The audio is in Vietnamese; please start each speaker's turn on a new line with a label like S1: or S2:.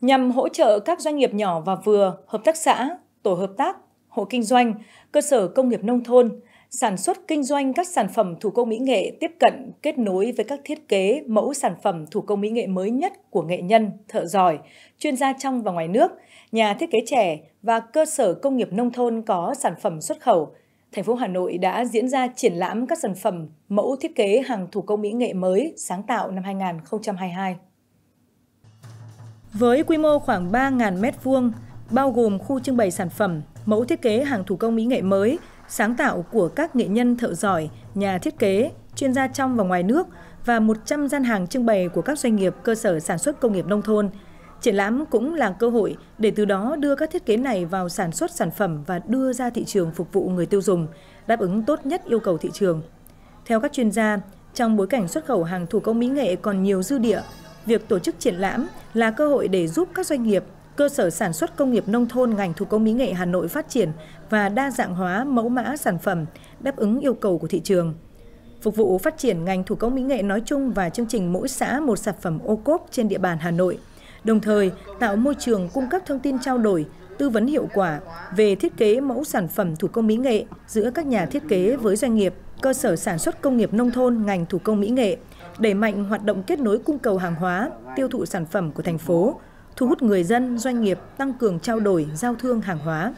S1: nhằm hỗ trợ các doanh nghiệp nhỏ và vừa, hợp tác xã, tổ hợp tác, hộ kinh doanh, cơ sở công nghiệp nông thôn, sản xuất kinh doanh các sản phẩm thủ công mỹ nghệ tiếp cận kết nối với các thiết kế mẫu sản phẩm thủ công mỹ nghệ mới nhất của nghệ nhân, thợ giỏi, chuyên gia trong và ngoài nước, nhà thiết kế trẻ và cơ sở công nghiệp nông thôn có sản phẩm xuất khẩu. Thành phố Hà Nội đã diễn ra triển lãm các sản phẩm mẫu thiết kế hàng thủ công mỹ nghệ mới sáng tạo năm 2022. Với quy mô khoảng 3.000 m2, bao gồm khu trưng bày sản phẩm, mẫu thiết kế hàng thủ công mỹ nghệ mới, sáng tạo của các nghệ nhân thợ giỏi, nhà thiết kế, chuyên gia trong và ngoài nước và 100 gian hàng trưng bày của các doanh nghiệp cơ sở sản xuất công nghiệp nông thôn. Triển lãm cũng là cơ hội để từ đó đưa các thiết kế này vào sản xuất sản phẩm và đưa ra thị trường phục vụ người tiêu dùng, đáp ứng tốt nhất yêu cầu thị trường. Theo các chuyên gia, trong bối cảnh xuất khẩu hàng thủ công mỹ nghệ còn nhiều dư địa việc tổ chức triển lãm là cơ hội để giúp các doanh nghiệp, cơ sở sản xuất công nghiệp nông thôn ngành thủ công mỹ nghệ Hà Nội phát triển và đa dạng hóa mẫu mã sản phẩm, đáp ứng yêu cầu của thị trường. Phục vụ phát triển ngành thủ công mỹ nghệ nói chung và chương trình mỗi xã một sản phẩm ô cốp trên địa bàn Hà Nội, đồng thời tạo môi trường cung cấp thông tin trao đổi, tư vấn hiệu quả về thiết kế mẫu sản phẩm thủ công mỹ nghệ giữa các nhà thiết kế với doanh nghiệp, cơ sở sản xuất công nghiệp nông thôn ngành thủ công mỹ nghệ – đẩy mạnh hoạt động kết nối cung cầu hàng hóa, tiêu thụ sản phẩm của thành phố, thu hút người dân, doanh nghiệp tăng cường trao đổi, giao thương hàng hóa.